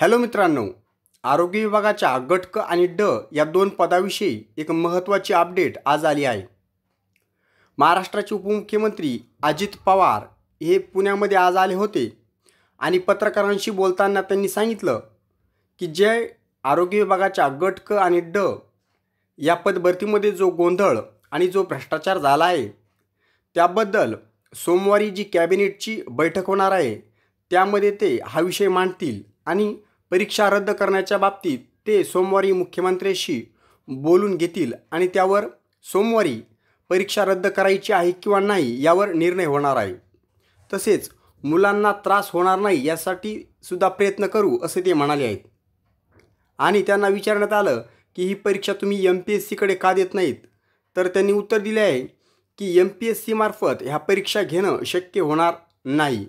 hello मित्रांनो आरोग्य विभागाच्या गटक आणि ड या दोन पदाविषयी एक महत्त्वाची अपडेट आज आली आहे महाराष्ट्राचे उपमुख्यमंत्री अजित पवार हे पुण्यामध्ये आज आले होते आणि पत्रकारांशी बोलताना त्यांनी सांगितलं की जे आरोग्य विभागाच्या गटक आणि ड या पदभरतीमध्ये जो गोंधळ आणि जो भ्रष्टाचार झाला आहे त्याबद्दल सोमवारी जी कॅबिनेटची बैठक होणार आहे त्यामध्ये ते हा विषय मांडतील आणि परीक्षा रद्द करण्याच्या बाबतीत ते सोमवारी मुख्यमंत्र्यांशी बोलून घेतील आणि त्यावर सोमवारी परीक्षा रद्द करायची आहे किंवा नाही यावर निर्णय होणार आहे तसेच मुलांना त्रास होणार नाही यासाठी सुद्धा प्रयत्न करू असे ते म्हणाले आहेत आणि त्यांना विचारण्यात आलं की ही परीक्षा तुम्ही एम पी एस सीकडे का देत नाहीत तर त्यांनी उत्तर दिले आहे की एम पी एस सीमार्फत ह्या परीक्षा घेणं शक्य होणार नाही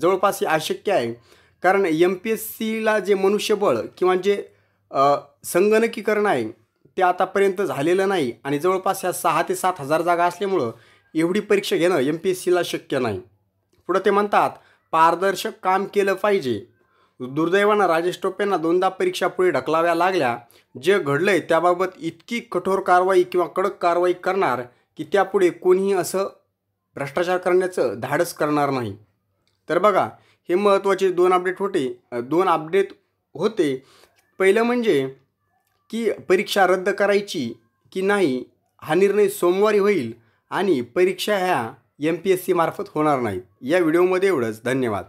जवळपास हे अशक्य आहे कारण एम पी एस सीला जे मनुष्यबळ किंवा जे संगणकीकरण आहे ते आतापर्यंत झालेलं नाही आणि जवळपास ह्या सहा ते सात हजार जागा असल्यामुळं एवढी परीक्षा घेणं एम पी एस सीला शक्य नाही पुढं ते म्हणतात पारदर्शक काम केलं पाहिजे दुर्दैवानं राजेश टोपेंना दोनदा परीक्षा पुढे ढकलाव्या लागल्या जे आहे त्याबाबत इतकी कठोर कारवाई किंवा कडक कारवाई करणार की त्यापुढे कोणीही असं भ्रष्टाचार करण्याचं धाडस करणार नाही तर बघा हे महत्त्वाचे दोन अपडेट होते दोन अपडेट होते पहिलं म्हणजे की परीक्षा रद्द करायची की नाही हा निर्णय सोमवारी होईल आणि परीक्षा ह्या एम पी एस सीमार्फत होणार नाहीत या व्हिडिओमध्ये एवढंच धन्यवाद